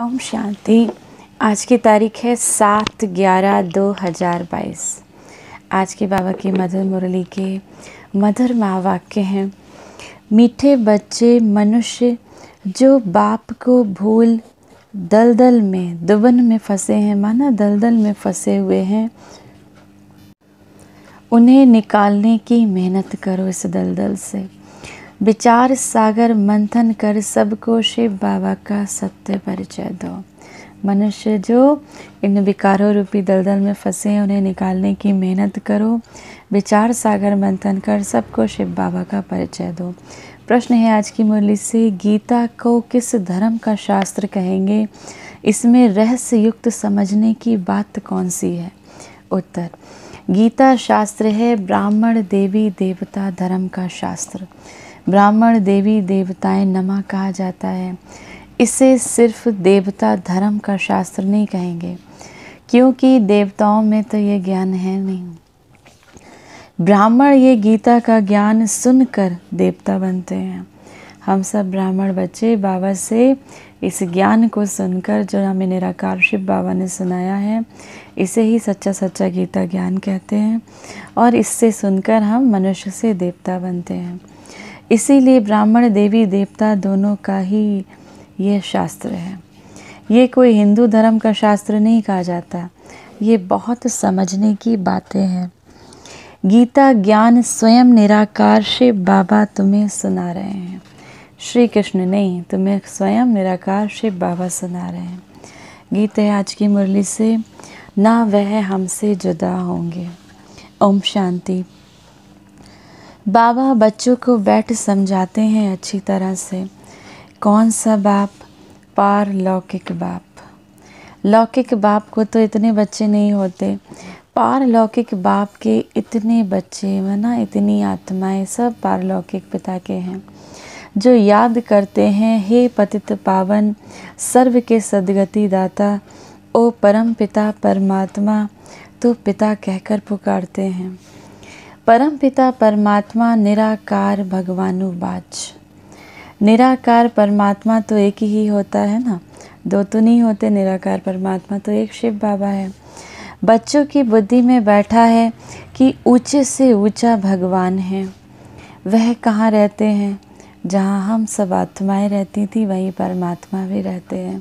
ओम शांति आज की तारीख है सात ग्यारह दो हज़ार बाईस आज के बाबा के मदर मुरली के मदर महावाक्य हैं मीठे बच्चे मनुष्य जो बाप को भूल दलदल में दुबन में फंसे हैं माना दलदल में फंसे हुए हैं उन्हें निकालने की मेहनत करो इस दलदल से विचार सागर मंथन कर सबको शिव बाबा का सत्य परिचय दो मनुष्य जो इन विकारों रूपी दलदल में फंसे उन्हें निकालने की मेहनत करो विचार सागर मंथन कर सबको शिव बाबा का परिचय दो प्रश्न है आज की मुरली से गीता को किस धर्म का शास्त्र कहेंगे इसमें रहस्य युक्त समझने की बात कौन सी है उत्तर गीता शास्त्र है ब्राह्मण देवी देवता धर्म का शास्त्र ब्राह्मण देवी देवताएं नमा कहा जाता है इसे सिर्फ देवता धर्म का शास्त्र नहीं कहेंगे क्योंकि देवताओं में तो ये ज्ञान है नहीं ब्राह्मण ये गीता का ज्ञान सुनकर देवता बनते हैं हम सब ब्राह्मण बच्चे बाबा से इस ज्ञान को सुनकर जो हमें निराकार शिव बाबा ने सुनाया है इसे ही सच्चा सच्चा गीता ज्ञान कहते हैं और इससे सुनकर हम मनुष्य से देवता बनते हैं इसीलिए ब्राह्मण देवी देवता दोनों का ही यह शास्त्र है ये कोई हिंदू धर्म का शास्त्र नहीं कहा जाता ये बहुत समझने की बातें हैं गीता ज्ञान स्वयं निराकार शिव बाबा तुम्हें सुना रहे हैं श्री कृष्ण नहीं तुम्हें स्वयं निराकार शिव बाबा सुना रहे हैं गीता है आज की मुरली से ना वह हमसे जुदा होंगे ओम शांति बाबा बच्चों को बैठ समझाते हैं अच्छी तरह से कौन सा बाप पार लौकिक बाप लौकिक बाप को तो इतने बच्चे नहीं होते पारलौकिक बाप के इतने बच्चे वना इतनी आत्माएं सब पारलौकिक पिता के हैं जो याद करते हैं हे पतित पावन सर्व के सदगति दाता ओ परम पिता परमात्मा तो पिता कहकर पुकारते हैं परमपिता परमात्मा निराकार भगवानुवाच निराकार परमात्मा तो एक ही होता है ना दो तो नहीं होते निराकार परमात्मा तो एक शिव बाबा है बच्चों की बुद्धि में बैठा है कि ऊंचे से ऊंचा भगवान है वह कहाँ रहते हैं जहाँ हम सब आत्माएं रहती थी वहीं परमात्मा भी रहते हैं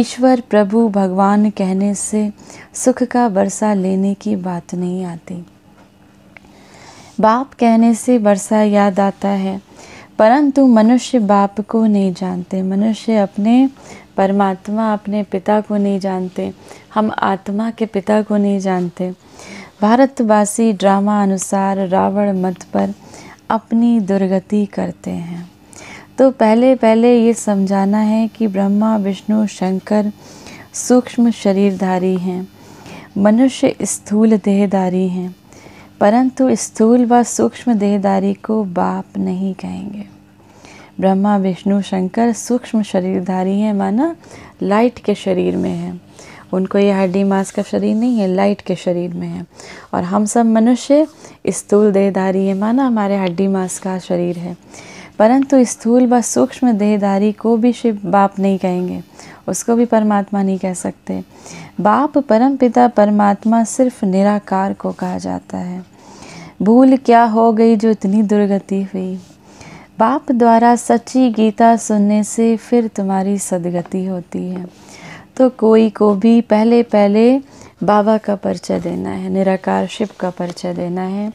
ईश्वर प्रभु भगवान कहने से सुख का वर्षा लेने की बात नहीं आती बाप कहने से वर्षा याद आता है परंतु मनुष्य बाप को नहीं जानते मनुष्य अपने परमात्मा अपने पिता को नहीं जानते हम आत्मा के पिता को नहीं जानते भारतवासी ड्रामा अनुसार रावण मत पर अपनी दुर्गति करते हैं तो पहले पहले ये समझाना है कि ब्रह्मा विष्णु शंकर सूक्ष्म शरीरधारी हैं मनुष्य स्थूल देहधारी हैं परंतु स्थूल व सूक्ष्म देहदारी को बाप नहीं कहेंगे ब्रह्मा विष्णु शंकर सूक्ष्म शरीरधारी हैं माना लाइट के शरीर में हैं उनको ये हड्डी मांस का शरीर नहीं है लाइट के शरीर में है और हम सब मनुष्य स्थूल देहदारी है माना हमारे हड्डी मांस का शरीर है परंतु स्थूल व सूक्ष्म देहदारी को भी शिव बाप नहीं कहेंगे उसको भी परमात्मा नहीं कह सकते बाप परम पिता परमात्मा सिर्फ निराकार को कहा जाता है भूल क्या हो गई जो इतनी दुर्गति हुई बाप द्वारा सच्ची गीता सुनने से फिर तुम्हारी सदगति होती है तो कोई को भी पहले पहले बाबा का परिचय देना है निराकार शिव का परिचय देना है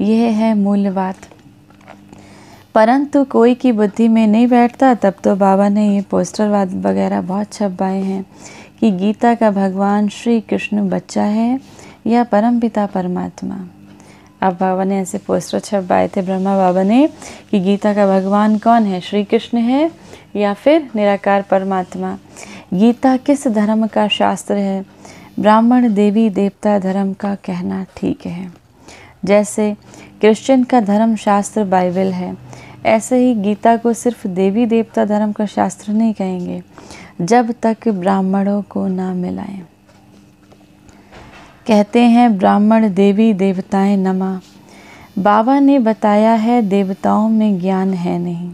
यह है मूल बात परंतु कोई की बुद्धि में नहीं बैठता तब तो बाबा ने ये पोस्टर वगैरह बहुत छपवाए हैं कि गीता का भगवान श्री कृष्ण बच्चा है या परमपिता परमात्मा आप बाबा ने ऐसे पोस्टर छपवाए थे ब्रह्मा बाबा ने कि गीता का भगवान कौन है श्री कृष्ण है या फिर निराकार परमात्मा गीता किस धर्म का शास्त्र है ब्राह्मण देवी देवता धर्म का कहना ठीक है जैसे क्रिश्चियन का धर्म शास्त्र बाइबल है ऐसे ही गीता को सिर्फ देवी देवता धर्म का शास्त्र नहीं कहेंगे जब तक ब्राह्मणों को ना मिलाएं कहते हैं ब्राह्मण देवी देवताएं नमा बाबा ने बताया है देवताओं में ज्ञान है नहीं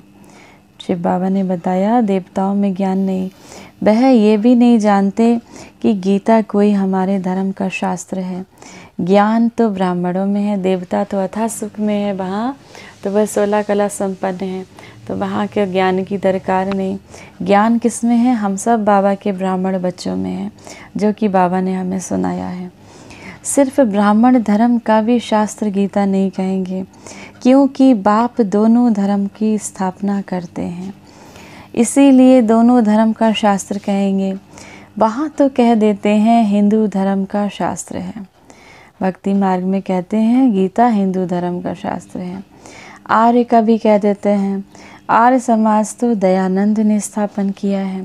शिव बाबा ने बताया देवताओं में ज्ञान नहीं वह ये भी नहीं जानते कि गीता कोई हमारे धर्म का शास्त्र है ज्ञान तो ब्राह्मणों में है देवता तो अथा सुख में है वहाँ तो वह सोलह कला संपन्न है तो वहाँ के ज्ञान की दरकार नहीं ज्ञान किस में है हम सब बाबा के ब्राह्मण बच्चों में है जो कि बाबा ने हमें सुनाया है सिर्फ ब्राह्मण धर्म का भी शास्त्र गीता नहीं कहेंगे क्योंकि बाप दोनों धर्म की स्थापना करते हैं इसीलिए दोनों धर्म का शास्त्र कहेंगे वहाँ तो कह देते हैं हिंदू धर्म का शास्त्र है भक्ति मार्ग में कहते हैं गीता हिंदू धर्म का शास्त्र है आर्य का भी कह देते हैं आर्य समाज तो दयानंद ने स्थापन किया है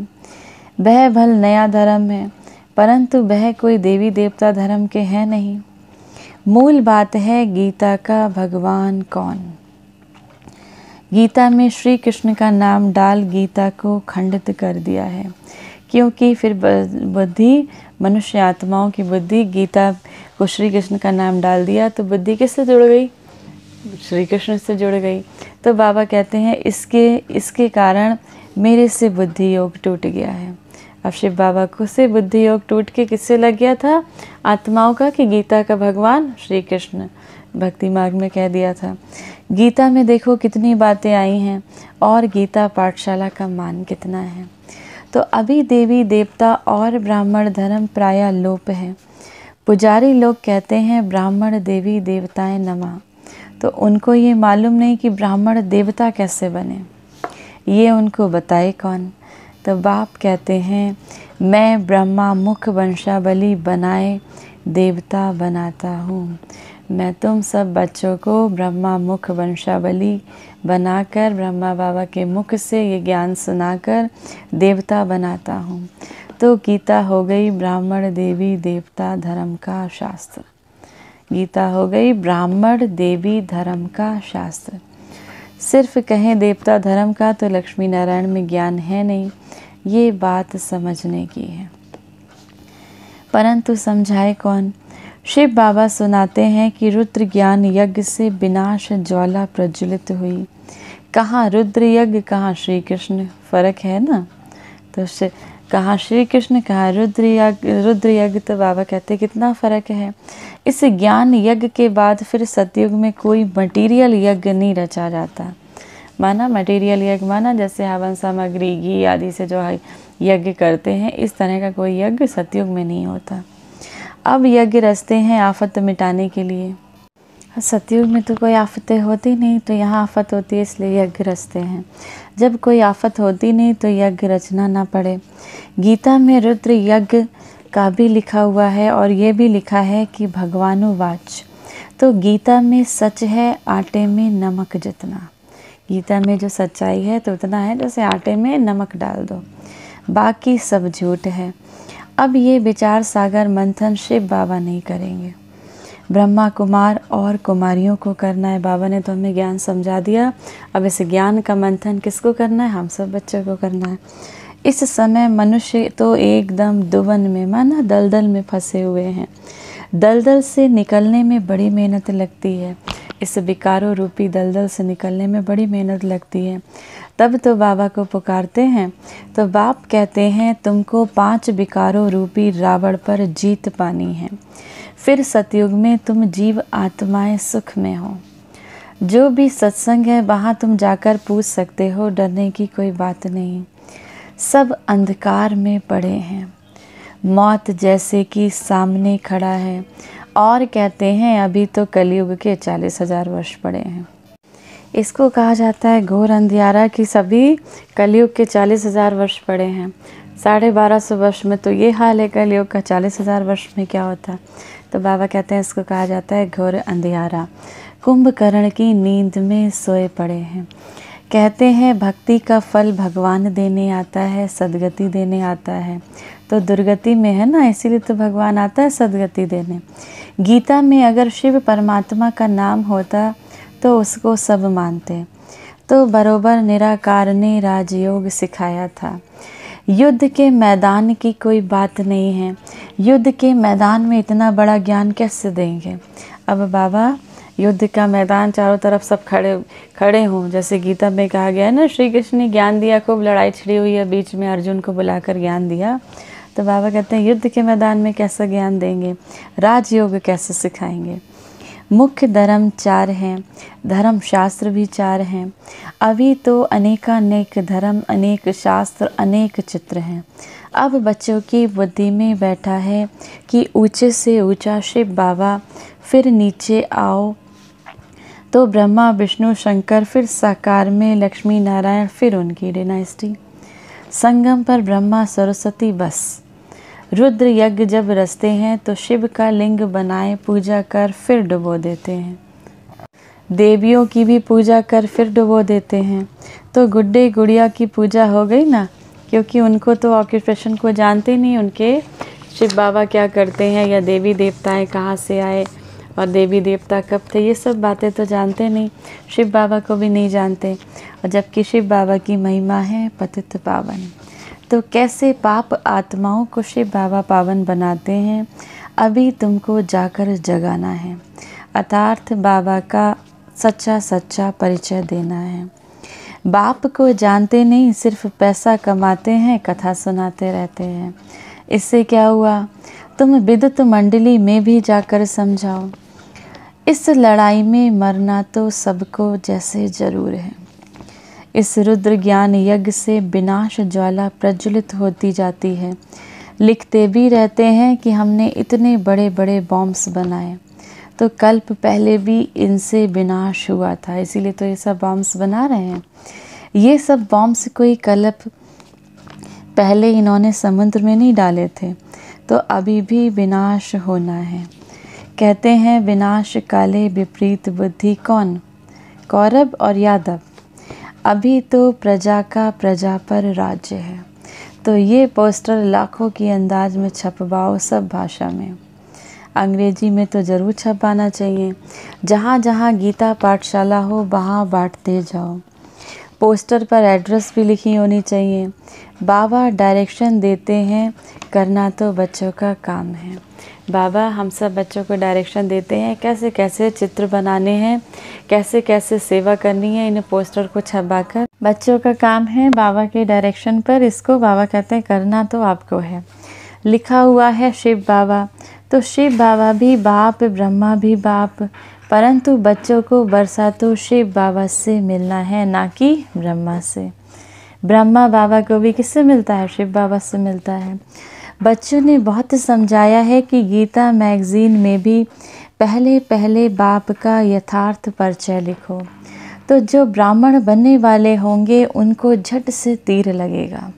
वह भल नया धर्म है परंतु वह कोई देवी देवता धर्म के हैं नहीं मूल बात है गीता का भगवान कौन गीता में श्री कृष्ण का नाम डाल गीता को खंडित कर दिया है क्योंकि फिर बुद्धि मनुष्य आत्माओं की बुद्धि गीता को श्री कृष्ण का नाम डाल दिया तो बुद्धि किससे जुड़ गई श्री कृष्ण से जुड़ गई तो बाबा कहते हैं इसके इसके कारण मेरे से बुद्धि योग टूट गया है अब शिव बाबा को से बुद्धि योग टूट के किससे लग गया था आत्माओं का कि गीता का भगवान श्री कृष्ण भक्ति मार्ग में कह दिया था गीता में देखो कितनी बातें आई हैं और गीता पाठशाला का मान कितना है तो अभी देवी देवता और ब्राह्मण धर्म प्राय लोप है पुजारी लोग कहते हैं ब्राह्मण देवी देवताएं नमा तो उनको ये मालूम नहीं कि ब्राह्मण देवता कैसे बने ये उनको बताए कौन तो बाप कहते हैं मैं ब्रह्मा मुख वंशावली बनाए देवता बनाता हूँ मैं तुम सब बच्चों को ब्रह्मा मुख वंशावली बनाकर ब्रह्मा बाबा के मुख से ये ज्ञान सुनाकर देवता बनाता हूँ तो गीता हो गई ब्राह्मण देवी देवता धर्म का शास्त्र गीता हो गई ब्राह्मण देवी धर्म का शास्त्र सिर्फ कहें देवता धर्म का तो लक्ष्मी नारायण में ज्ञान है नहीं ये बात समझने की है परंतु समझाए कौन शिव बाबा सुनाते हैं कि रुद्र ज्ञान यज्ञ से विनाश ज्वाला प्रज्वलित हुई कहाँ रुद्र यज्ञ कहाँ श्री कृष्ण फर्क है ना तो कहा श्री कृष्ण कहा रुद्र यज्ञ रुद्र यज्ञ तो बाबा कहते कितना फ़र्क है इस ज्ञान यज्ञ के बाद फिर सतयुग में कोई मटेरियल यज्ञ नहीं रचा जाता माना मटेरियल यज्ञ माना जैसे हवन सामग्री घी आदि से जो है यज्ञ करते हैं इस तरह का कोई यज्ञ सतयुग में नहीं होता अब यज्ञ रचते हैं आफत मिटाने के लिए सतयुग में तो कोई आफतें होती नहीं तो यहाँ आफत होती है इसलिए यज्ञ रचते हैं जब कोई आफत होती नहीं तो यज्ञ रचना ना पड़े गीता में रुद्र यज्ञ का भी लिखा हुआ है और ये भी लिखा है कि वाच तो गीता में सच है आटे में नमक जितना गीता में जो सच्चाई है तो उतना है जैसे आटे में नमक डाल दो बाकी सब झूठ है अब ये विचार सागर मंथन शिव बाबा नहीं करेंगे ब्रह्मा कुमार और कुमारियों को करना है बाबा ने तो हमें ज्ञान समझा दिया अब इस ज्ञान का मंथन किसको करना है हम सब बच्चों को करना है इस समय मनुष्य तो एकदम दुबन में माना दलदल में फंसे हुए हैं दलदल से निकलने में बड़ी मेहनत लगती है इस बिकारो रूपी दलदल से निकलने में बड़ी मेहनत लगती है तब तो बाबा को पुकारते हैं तो बाप कहते हैं तुमको पांच बिकारो रूपी रावण पर जीत पानी है फिर सतयुग में तुम जीव आत्माएं सुख में हो जो भी सत्संग है वहाँ तुम जाकर पूछ सकते हो डरने की कोई बात नहीं सब अंधकार में पड़े हैं मौत जैसे कि सामने खड़ा है और कहते हैं अभी तो कलयुग के चालीस हजार वर्ष पड़े हैं इसको कहा जाता है घोर अंधियारा कि सभी कलयुग के चालीस हजार वर्ष पड़े हैं साढ़े बारह सौ वर्ष में तो ये हाल है कलयुग का चालीस हजार वर्ष में क्या होता है तो बाबा कहते हैं इसको कहा जाता है घोर अंधियारा कुंभकर्ण की नींद में सोए पड़े हैं कहते हैं भक्ति का फल भगवान देने आता है सदगति देने आता है तो दुर्गति में है ना इसीलिए तो भगवान आता है सदगति देने गीता में अगर शिव परमात्मा का नाम होता तो उसको सब मानते तो बरोबर निराकार ने राजयोग सिखाया था युद्ध के मैदान की कोई बात नहीं है युद्ध के मैदान में इतना बड़ा ज्ञान कैसे देंगे अब बाबा युद्ध का मैदान चारों तरफ सब खड़े खड़े हों जैसे गीता में कहा गया है ना श्री कृष्ण ने ज्ञान दिया खूब लड़ाई छिड़ी हुई है बीच में अर्जुन को बुलाकर ज्ञान दिया तो बाबा कहते हैं युद्ध के मैदान में कैसा ज्ञान देंगे राजयोग कैसे सिखाएंगे मुख्य धर्म चार हैं धर्म शास्त्र भी चार हैं अभी तो अनेकानेक धर्म अनेक शास्त्र अनेक चित्र हैं अब बच्चों की बुद्धि में बैठा है कि ऊंचे से ऊंचा शिव बाबा फिर नीचे आओ तो ब्रह्मा विष्णु शंकर फिर साकार में लक्ष्मी नारायण फिर उनकी डिनाइस्टी संगम पर ब्रह्मा सरस्वती बस रुद्र यज्ञ जब रचते हैं तो शिव का लिंग बनाए पूजा कर फिर डुबो देते हैं देवियों की भी पूजा कर फिर डुबो देते हैं तो गुड्डे गुड़िया की पूजा हो गई ना क्योंकि उनको तो ऑक्यूपेशन को जानते नहीं उनके शिव बाबा क्या करते हैं या देवी देवताएं कहाँ से आए और देवी देवता कब थे ये सब बातें तो जानते नहीं शिव बाबा को भी नहीं जानते और जबकि शिव बाबा की महिमा है पतित पावन तो कैसे पाप आत्माओं को शिव बाबा पावन बनाते हैं अभी तुमको जाकर जगाना है अर्थार्थ बाबा का सच्चा सच्चा परिचय देना है बाप को जानते नहीं सिर्फ पैसा कमाते हैं कथा सुनाते रहते हैं इससे क्या हुआ तुम विद्युत मंडली में भी जाकर समझाओ इस लड़ाई में मरना तो सबको जैसे ज़रूर है इस रुद्र ज्ञान यज्ञ से विनाश ज्वाला प्रज्वलित होती जाती है लिखते भी रहते हैं कि हमने इतने बड़े बड़े बॉम्ब्स बनाए तो कल्प पहले भी इनसे विनाश हुआ था इसीलिए तो ये सब बॉम्ब्स बना रहे हैं ये सब बॉम्ब्स कोई कल्प पहले इन्होंने समुद्र में नहीं डाले थे तो अभी भी विनाश होना है कहते हैं विनाश काले विपरीत बुद्धि कौन कौरव और यादव अभी तो प्रजा का प्रजा पर राज्य है तो ये पोस्टर लाखों की अंदाज में छपवाओ सब भाषा में अंग्रेजी में तो ज़रूर छपाना चाहिए जहाँ जहाँ गीता पाठशाला हो वहाँ बांटते जाओ पोस्टर पर एड्रेस भी लिखी होनी चाहिए बाबा डायरेक्शन देते हैं करना तो बच्चों का काम है बाबा हम सब बच्चों को डायरेक्शन देते हैं कैसे कैसे चित्र बनाने हैं कैसे कैसे सेवा करनी है इन पोस्टर को छपाकर बच्चों का काम है बाबा के डायरेक्शन पर इसको बाबा कहते हैं करना तो आपको है लिखा हुआ है शिव बाबा तो शिव बाबा भी बाप ब्रह्मा भी बाप परंतु बच्चों को बरसातों शिव बाबा से मिलना है ना कि ब्रह्मा से ब्रह्मा बाबा को भी किससे मिलता है शिव बाबा से मिलता है बच्चों ने बहुत समझाया है कि गीता मैगज़ीन में भी पहले पहले बाप का यथार्थ परिचय लिखो तो जो ब्राह्मण बनने वाले होंगे उनको झट से तीर लगेगा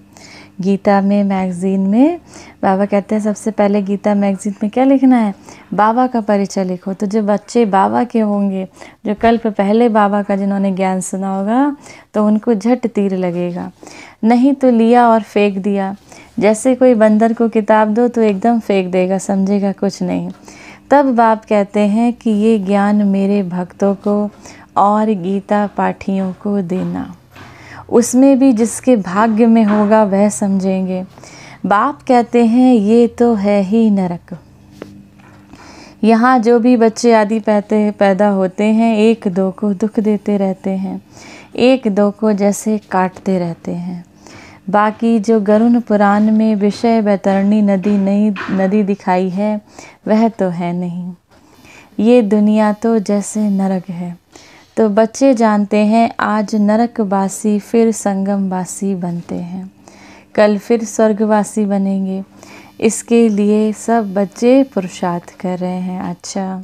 गीता में मैगज़ीन में बाबा कहते हैं सबसे पहले गीता मैगज़ीन में क्या लिखना है बाबा का परिचय लिखो तो जो बच्चे बाबा के होंगे जो कल्प पहले बाबा का जिन्होंने ज्ञान सुना होगा तो उनको झट तीर लगेगा नहीं तो लिया और फेंक दिया जैसे कोई बंदर को किताब दो तो एकदम फेंक देगा समझेगा कुछ नहीं तब बाप कहते हैं कि ये ज्ञान मेरे भक्तों को और गीता पाठियों को देना उसमें भी जिसके भाग्य में होगा वह समझेंगे बाप कहते हैं ये तो है ही नरक यहाँ जो भी बच्चे आदि पैते पैदा होते हैं एक दो को दुख देते रहते हैं एक दो को जैसे काटते रहते हैं बाकी जो गरुण पुराण में विषय बैतरणी नदी नई नदी दिखाई है वह तो है नहीं ये दुनिया तो जैसे नरक है तो बच्चे जानते हैं आज नरकवासी फिर संगमवासी बनते हैं कल फिर स्वर्गवासी बनेंगे इसके लिए सब बच्चे पुरुषार्थ कर रहे हैं अच्छा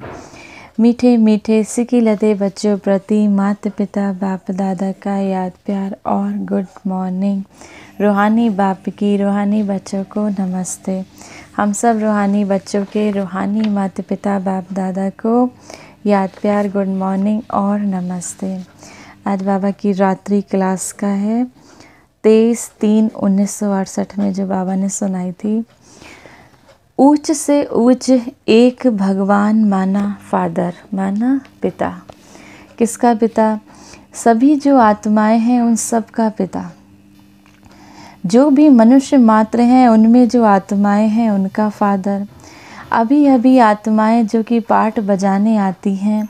मीठे मीठे सिकी लदे बच्चों प्रति माता पिता बाप दादा का याद प्यार और गुड मॉर्निंग रूहानी बाप की रूहानी बच्चों को नमस्ते हम सब रूहानी बच्चों के रूहानी माता पिता बाप दादा को याद प्यार गुड मॉर्निंग और नमस्ते आज बाबा की रात्रि क्लास का है तेईस तीन उन्नीस सौ अड़सठ में जो बाबा ने सुनाई थी ऊंच से ऊंच एक भगवान माना फादर माना पिता किसका पिता सभी जो आत्माएं हैं उन सब का पिता जो भी मनुष्य मात्र हैं उनमें जो आत्माएं हैं उनका फादर अभी अभी आत्माएं जो कि पाठ बजाने आती हैं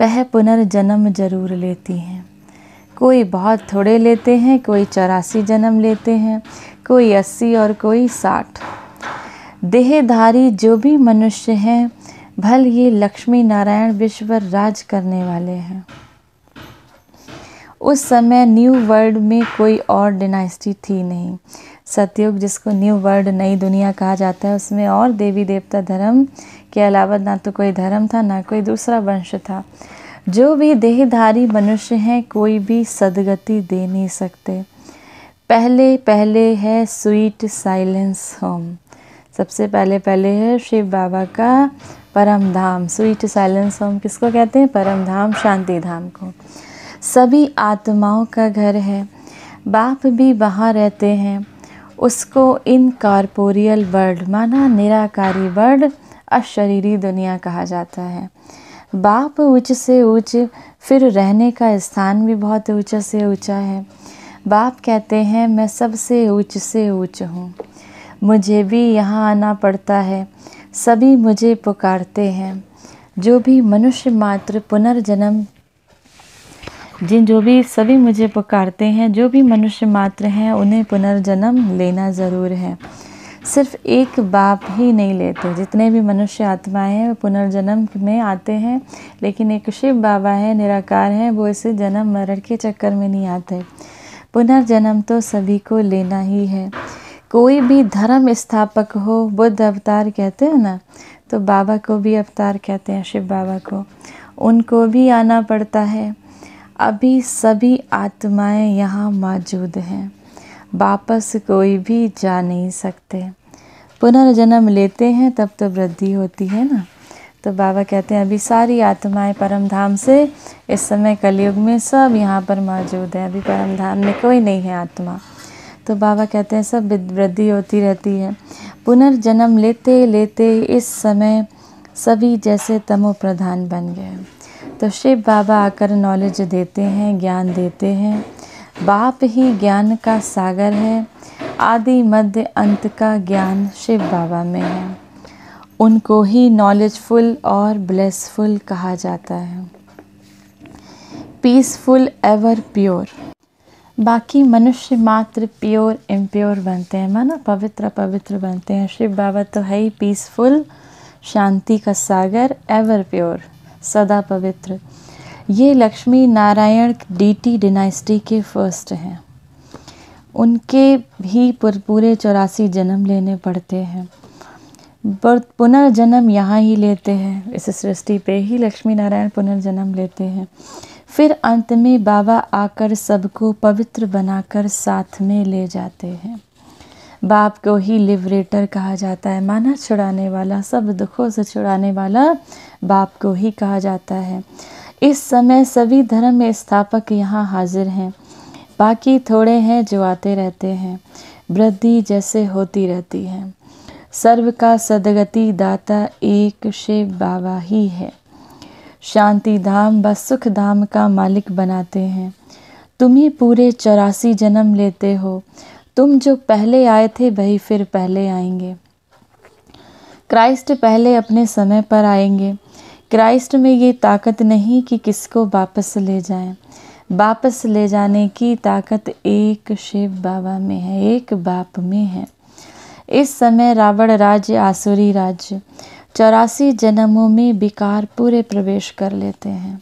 वह पुनर्जन्म जरूर लेती हैं कोई बहुत थोड़े लेते हैं कोई चौरासी जन्म लेते हैं कोई अस्सी और कोई साठ देहधारी जो भी मनुष्य हैं भल ये लक्ष्मी नारायण विश्व राज करने वाले हैं उस समय न्यू वर्ल्ड में कोई और डिनाइस्टी थी नहीं सतयुग जिसको न्यू वर्ल्ड नई दुनिया कहा जाता है उसमें और देवी देवता धर्म के अलावा ना तो कोई धर्म था ना कोई दूसरा वंश था जो भी देहधारी मनुष्य हैं कोई भी सदगति दे नहीं सकते पहले पहले है स्वीट साइलेंस होम सबसे पहले पहले है शिव बाबा का परम धाम स्वीट साइलेंस होम किसको कहते हैं परम धाम शांति धाम को सभी आत्माओं का घर है बाप भी वहाँ रहते हैं उसको इन कॉर्पोरियल वर्ल्ड माना निराकारी वर्ल्ड अशरीरी दुनिया कहा जाता है बाप ऊंच से ऊंच फिर रहने का स्थान भी बहुत ऊंचा से ऊंचा है बाप कहते हैं मैं सबसे ऊंच से ऊंच हूँ मुझे भी यहाँ आना पड़ता है सभी मुझे पुकारते हैं जो भी मनुष्य मात्र पुनर्जन्म जिन जो भी सभी मुझे पुकारते हैं जो भी मनुष्य मात्र हैं उन्हें पुनर्जन्म लेना ज़रूर है सिर्फ एक बाप ही नहीं लेते जितने भी मनुष्य आत्माएं हैं पुनर्जन्म में आते हैं लेकिन एक शिव बाबा है निराकार हैं वो इसे जन्म मरण के चक्कर में नहीं आते पुनर्जन्म तो सभी को लेना ही है कोई भी धर्म स्थापक हो बुद्ध अवतार कहते हैं ना तो बाबा को भी अवतार कहते हैं शिव बाबा को उनको भी आना पड़ता है अभी सभी आत्माएं यहाँ मौजूद हैं वापस कोई भी जा नहीं सकते पुनर्जन्म लेते हैं तब तो वृद्धि होती है ना तो बाबा कहते हैं अभी सारी आत्माएं परम धाम से इस समय कलयुग में सब यहाँ पर मौजूद हैं अभी परम धाम में कोई नहीं है आत्मा तो बाबा कहते हैं सब वृद्धि होती रहती है पुनर्जन्म लेते लेते इस समय सभी जैसे तमो प्रधान बन गए तो शिव बाबा आकर नॉलेज देते हैं ज्ञान देते हैं बाप ही ज्ञान का सागर है आदि मध्य अंत का ज्ञान शिव बाबा में है उनको ही नॉलेजफुल और ब्लेसफुल कहा जाता है पीसफुल एवर प्योर बाकी मनुष्य मात्र प्योर इम्प्योर बनते हैं माना पवित्र पवित्र बनते हैं शिव बाबा तो है ही पीसफुल शांति का सागर एवर प्योर सदा पवित्र ये लक्ष्मी नारायण डीटी डिनाइस्टी के फर्स्ट हैं उनके भी पूरे चौरासी जन्म लेने पड़ते हैं पुनर्जन्म यहाँ ही लेते हैं इस सृष्टि पे ही लक्ष्मी नारायण पुनर्जन्म लेते हैं फिर अंत में बाबा आकर सबको पवित्र बनाकर साथ में ले जाते हैं बाप को ही लिबरेटर कहा जाता है माना छुड़ाने वाला सब दुखों से छुड़ाने वाला बाप को ही कहा जाता है इस समय सभी धर्म स्थापक यहाँ हाजिर हैं बाकी थोड़े हैं जो आते रहते हैं वृद्धि जैसे होती रहती है सर्व का सदगति दाता एक शिव बाबा ही है शांति धाम व सुख धाम का मालिक बनाते हैं तुम ही पूरे चौरासी जन्म लेते हो तुम जो पहले आए थे वही फिर पहले आएंगे क्राइस्ट पहले अपने समय पर आएंगे क्राइस्ट में ये ताकत नहीं कि किसको वापस ले जाए वापस ले जाने की ताकत एक शिव बाबा में है एक बाप में है इस समय रावण राज्य आसुरी राज्य चौरासी जन्मों में विकार पूरे प्रवेश कर लेते हैं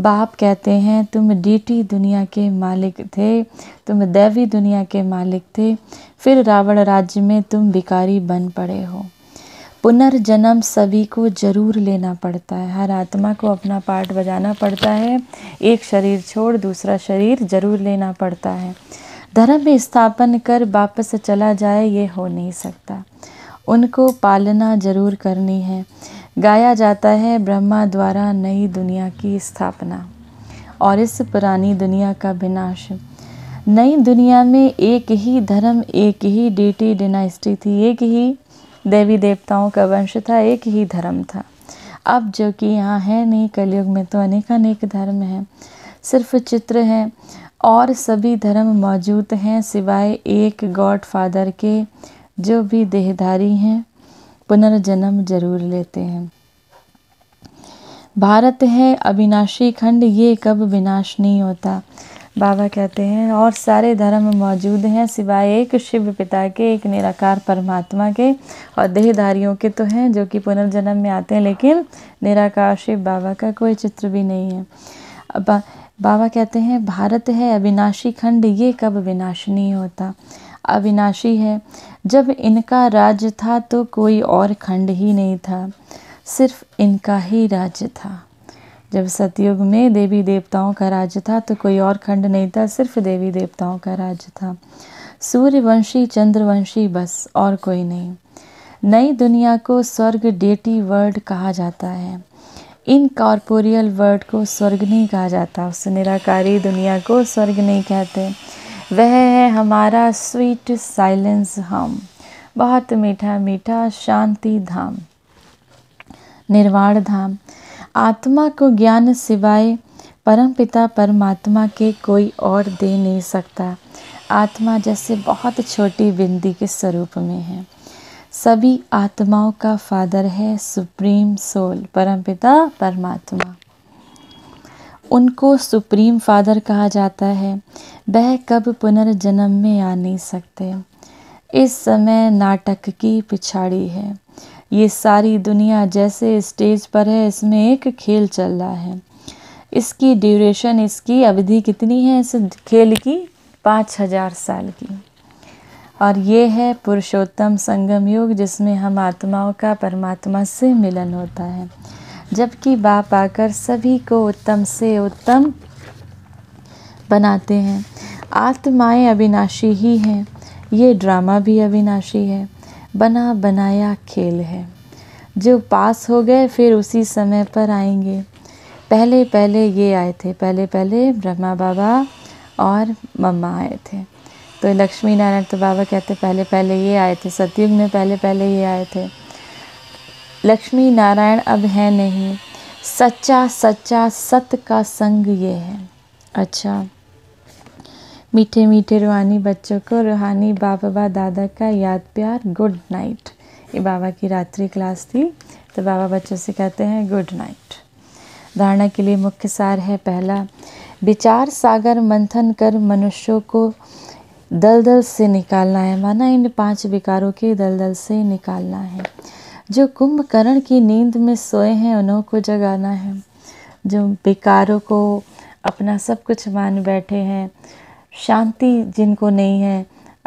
बाप कहते हैं तुम डीटी दुनिया के मालिक थे तुम दैवी दुनिया के मालिक थे फिर रावण राज्य में तुम भिकारी बन पड़े हो पुनर्जन्म सभी को जरूर लेना पड़ता है हर आत्मा को अपना पार्ट बजाना पड़ता है एक शरीर छोड़ दूसरा शरीर जरूर लेना पड़ता है धर्म स्थापन कर वापस चला जाए ये हो नहीं सकता उनको पालना जरूर करनी है गाया जाता है ब्रह्मा द्वारा नई दुनिया की स्थापना और इस पुरानी दुनिया का विनाश नई दुनिया में एक ही धर्म एक ही डेटी डिनाइस्टी थी एक ही देवी देवताओं का वंश था एक ही धर्म था अब जो कि यहाँ है नहीं कलयुग में तो अनेकानेक धर्म हैं सिर्फ चित्र हैं और सभी धर्म मौजूद हैं सिवाय एक गॉड फादर के जो भी देहधारी हैं पुनर्जन्म जरूर लेते हैं भारत है अविनाशी खंड ये कब विनाश नहीं होता बाबा कहते हैं और सारे धर्म मौजूद हैं सिवाय एक शिव पिता के एक निराकार परमात्मा के और देहधारियों के तो हैं जो कि पुनर्जन्म में आते हैं लेकिन निराकार शिव बाबा का कोई चित्र भी नहीं है बा, बाबा कहते हैं भारत है अविनाशी खंड ये कब विनाश नहीं होता अविनाशी है जब इनका राज्य था तो कोई और खंड ही नहीं था सिर्फ इनका ही राज्य था जब सतयुग में देवी देवताओं का राज्य था तो कोई और खंड नहीं था सिर्फ देवी देवताओं का राज्य था सूर्यवंशी चंद्रवंशी बस और कोई नहीं नई दुनिया को स्वर्ग डेटी वर्ड कहा जाता है इन कॉर्पोरियल वर्ड को स्वर्ग नहीं कहा जाता उस निराकारी दुनिया को स्वर्ग नहीं कहते वह है हमारा स्वीट साइलेंस हम बहुत मीठा मीठा शांति धाम निर्वाण धाम आत्मा को ज्ञान सिवाय परम पिता परमात्मा के कोई और दे नहीं सकता आत्मा जैसे बहुत छोटी बिंदी के स्वरूप में है सभी आत्माओं का फादर है सुप्रीम सोल परमपिता परमात्मा उनको सुप्रीम फादर कहा जाता है वह कब पुनर्जन्म में आ नहीं सकते इस समय नाटक की पिछाड़ी है ये सारी दुनिया जैसे स्टेज पर है इसमें एक खेल चल रहा है इसकी ड्यूरेशन इसकी अवधि कितनी है इस खेल की पाँच हजार साल की और ये है पुरुषोत्तम संगम योग जिसमें हम आत्माओं का परमात्मा से मिलन होता है जबकि बाप आकर सभी को उत्तम से उत्तम बनाते हैं आत्माएं अविनाशी ही हैं ये ड्रामा भी अविनाशी है बना बनाया खेल है जो पास हो गए फिर उसी समय पर आएंगे पहले पहले ये आए थे पहले पहले ब्रह्मा बाबा और मम्मा आए थे तो लक्ष्मी नारायण तो बाबा कहते पहले पहले ये आए थे सतयुग में पहले पहले ये आए थे लक्ष्मी नारायण अब है नहीं सच्चा सच्चा सत का संग ये है अच्छा मीठे मीठे रूहानी बच्चों को रूहानी बाबा दादा का याद प्यार गुड नाइट ये बाबा की रात्रि क्लास थी तो बाबा बच्चों से कहते हैं गुड नाइट धारणा के लिए मुख्य सार है पहला विचार सागर मंथन कर मनुष्यों को दलदल से निकालना है माना इन पांच विकारों के दलदल से निकालना है जो कुंभकर्ण की नींद में सोए हैं उन्हों को जगाना है जो बेकारों को अपना सब कुछ मान बैठे हैं शांति जिनको नहीं है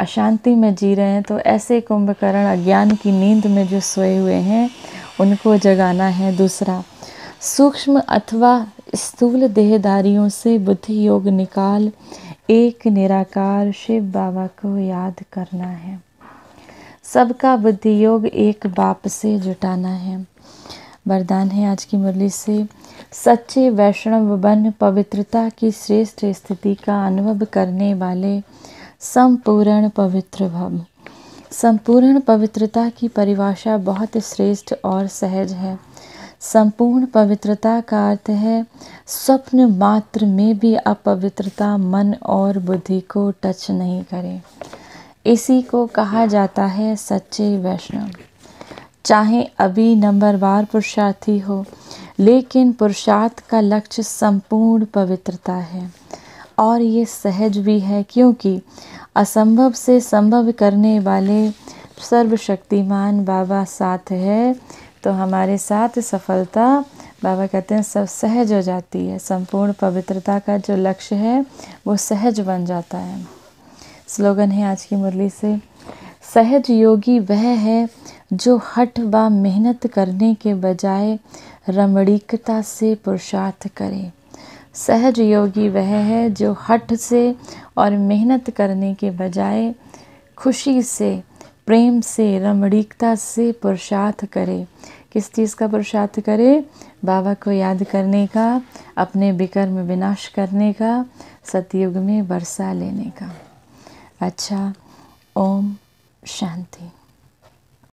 अशांति में जी रहे हैं तो ऐसे कुंभकर्ण अज्ञान की नींद में जो सोए हुए हैं उनको जगाना है दूसरा सूक्ष्म अथवा स्थूल देहदारियों से बुद्धि योग निकाल एक निराकार शिव बाबा को याद करना है सबका बुद्धि योग एक बाप से जुटाना है वरदान है आज की मुरली से सच्चे वैष्णव बन पवित्रता की श्रेष्ठ स्थिति का अनुभव करने वाले संपूर्ण पवित्र भव संपूर्ण पवित्रता की परिभाषा बहुत श्रेष्ठ और सहज है संपूर्ण पवित्रता का अर्थ है स्वप्न मात्र में भी अपवित्रता मन और बुद्धि को टच नहीं करें इसी को कहा जाता है सच्चे वैष्णव चाहे अभी नंबर बार पुरुषार्थी हो लेकिन पुरुषार्थ का लक्ष्य संपूर्ण पवित्रता है और ये सहज भी है क्योंकि असंभव से संभव करने वाले सर्वशक्तिमान बाबा साथ है तो हमारे साथ सफलता बाबा कहते हैं सब सहज हो जाती है संपूर्ण पवित्रता का जो लक्ष्य है वो सहज बन जाता है स्लोगन है आज की मुरली से सहज योगी वह है जो हट व मेहनत करने के बजाय रमणीकता से पुरुषार्थ करे सहज योगी वह है जो हट से और मेहनत करने के बजाय खुशी से प्रेम से रमणीकता से पुरुषार्थ करे किस चीज़ का पुरुषार्थ करे बाबा को याद करने का अपने विकर्म विनाश करने का सतयुग में वर्षा लेने का अच्छा ओम शांति